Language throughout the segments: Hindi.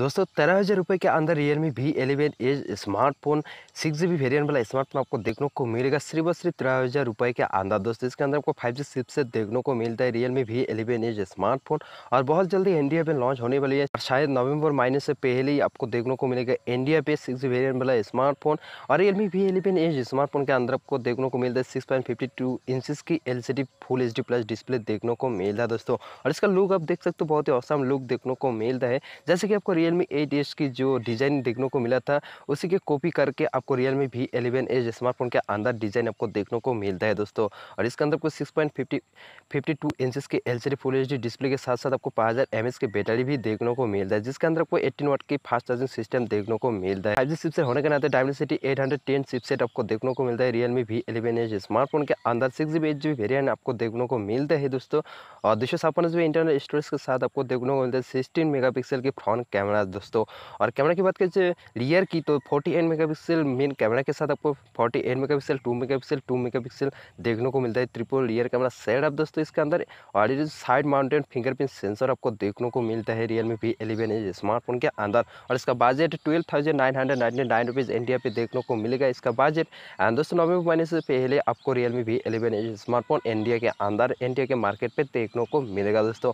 दोस्तों तेरह हज़ार रुपये के अंदर Realme V eleven edge smartphone six G B variant वाला स्मार्टफोन आपको देखने को मिलेगा सिर्फ और सिर्फ तेरह हज़ार रुपये के अंदर दोस्तों इसके अंदर आपको फाइव जी से देखने को मिलता है Realme V eleven edge smartphone और बहुत जल्दी इंडिया पे लॉन्च होने वाली है शायद नवंबर महीने से पहले ही आपको देखने को मिलेगा इंडिया पे सिक्स जी वेरियंट वाला स्मार्टफोन और Realme V eleven edge smartphone के अंदर आपको देखने को मिलता है six point fifty two inch की L C D full H D plus display देखने को मिलता है दोस्तों और इसका लुक आप देख सकते हो बहुत ही औसम लुक देखने को मिलता है जैसे कि आपको रियल मी एट एस की जो डिज़ाइन देखने को मिला था उसी की कॉपी करके आपको Realme V eleven edge smartphone के अंदर डिज़ाइन आपको देखने को मिलता है दोस्तों और इसके अंदर आपको six point fifty fifty two inches के L C D full H D display के साथ साथ आपको पाँच हज़ार एम एच की बैटरी भी देखने को मिलता है जिसके अंदर आपको एट्टीन वाट की फास्ट चार्जिंग सिस्टम देखने को मिलता है फाइव जी चिपसेट होने के नाते Dimensity eight hundred ten chipset आपको देखने को मिलता है Realme V eleven edge smartphone के अंदर six G B eight G B variant आपको देखने को मिलता है दोस्तों और दो सौ छप्पन जी बी इंटरनल स्टोरेज के साथ आपको देखने को मिलता है सिक्सटीन मेगा पिक्सल की फ्रंट कैमरा कैमरा दोस्तों और कैमरा की बात करें रियर की तो 48 मेगापिक्सल मेन कैमरा के साथ आपको 48 मेगापिक्सल 2 मेगापिक्सल 2 मेगापिक्सल देखने को मिलता है ट्रिपल रियर कैमरा सेट आप दोस्तों इसके अंदर और ये साइड माउंटेड फिंगरप्रिंट सेंसर आपको देखने को मिलता है Realme V eleven edge smartphone के अंदर और इसका budget twelve thousand nine hundred ninety nine rupees एन पे देखने को मिलेगा इसका बजट एंड दोस्तों नवंबर महीने से पहले आपको Realme V eleven edge smartphone India के अंदर इंडिया के मार्केट पर देखने को मिलेगा दोस्तों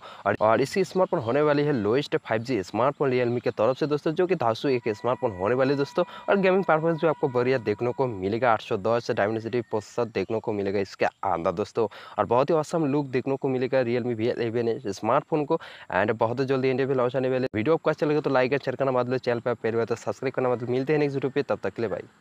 और इसी स्मार्टफोन होने वाली है lowest five smartphone real Realme के तरफ से दोस्तों जो कि धासु एक स्मार्टफोन होने वाले दोस्तों और गेमिंग परफॉर्मेंस भी आपको बढ़िया देखने को मिलेगा आठ सौ दस डायमेंसिटी प्रोसेसर देखने को मिलेगा इसके अंदर दोस्तों और बहुत ही असम लुक देखने को मिलेगा रियलमी वी एलेवन स्मार्टफोन को एंड बहुत जल्दी इंडिया भी लॉन्च आने वाले वीडियो आपको अच्छा लगे तो लाइक एंड शेयर करना मतलब चैनल पर पहले तो सब्सक्राइब करना मतलब मिलते हैं नेक्स्ट वीडियो पे तब तक के लिए भाई